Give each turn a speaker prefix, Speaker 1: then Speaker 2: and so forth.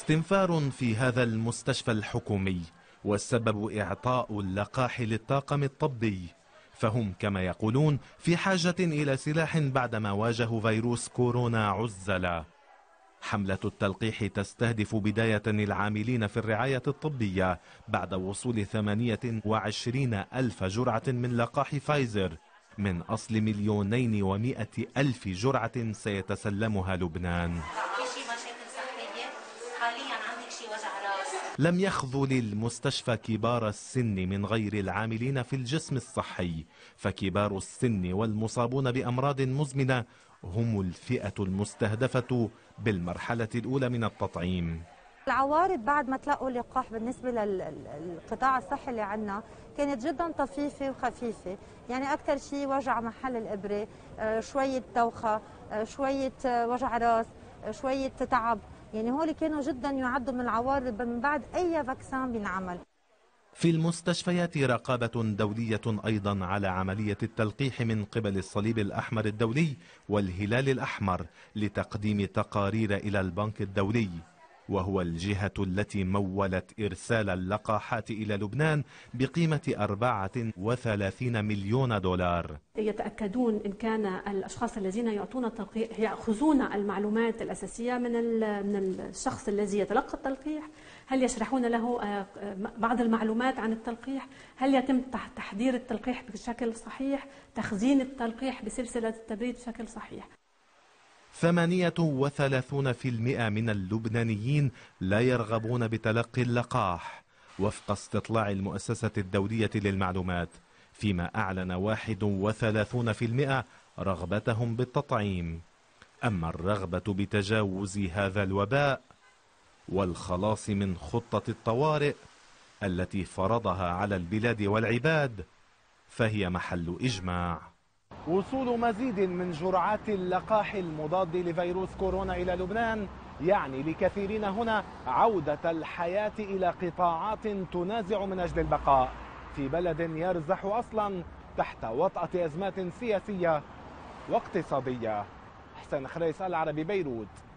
Speaker 1: استنفار في هذا المستشفى الحكومي والسبب إعطاء اللقاح للطاقم الطبي فهم كما يقولون في حاجة إلى سلاح بعدما واجهوا فيروس كورونا عزلا حملة التلقيح تستهدف بداية العاملين في الرعاية الطبية بعد وصول 28 ألف جرعة من لقاح فايزر من أصل مليونين ومائة ألف جرعة سيتسلمها لبنان لم يخذل المستشفى كبار السن من غير العاملين في الجسم الصحي فكبار السن والمصابون بأمراض مزمنة هم الفئة المستهدفة بالمرحلة الأولى من التطعيم
Speaker 2: العوارض بعد ما تلقوا اللقاح بالنسبة للقطاع الصحي اللي عندنا كانت جدا طفيفة وخفيفة يعني أكثر شيء وجع محل الإبرة آه، شوية دوخة آه، شوية آه، وجع راس شوية تعب يعني هول كانوا جدا يعدوا من العوار من بعد أي فاكسان بينعمل
Speaker 1: في المستشفيات رقابة دولية أيضا على عملية التلقيح من قبل الصليب الأحمر الدولي والهلال الأحمر لتقديم تقارير إلى البنك الدولي وهو الجهة التي مولت إرسال اللقاحات إلى لبنان بقيمة 34 مليون دولار
Speaker 3: يتأكدون إن كان الأشخاص الذين يعطون التلقيح يأخذون المعلومات الأساسية من من الشخص الذي يتلقى التلقيح هل يشرحون له آه، بعض المعلومات عن التلقيح هل يتم تحضير التلقيح بشكل صحيح تخزين التلقيح بسلسلة التبريد بشكل صحيح
Speaker 1: 38% من اللبنانيين لا يرغبون بتلقي اللقاح وفق استطلاع المؤسسة الدولية للمعلومات فيما أعلن 31% رغبتهم بالتطعيم أما الرغبة بتجاوز هذا الوباء والخلاص من خطة الطوارئ التي فرضها على البلاد والعباد فهي محل إجماع وصول مزيد من جرعات اللقاح المضاد لفيروس كورونا إلى لبنان يعني لكثيرين هنا عودة الحياة إلى قطاعات تنازع من أجل البقاء في بلد يرزح أصلا تحت وطأة أزمات سياسية واقتصادية حسن خريس العربي بيروت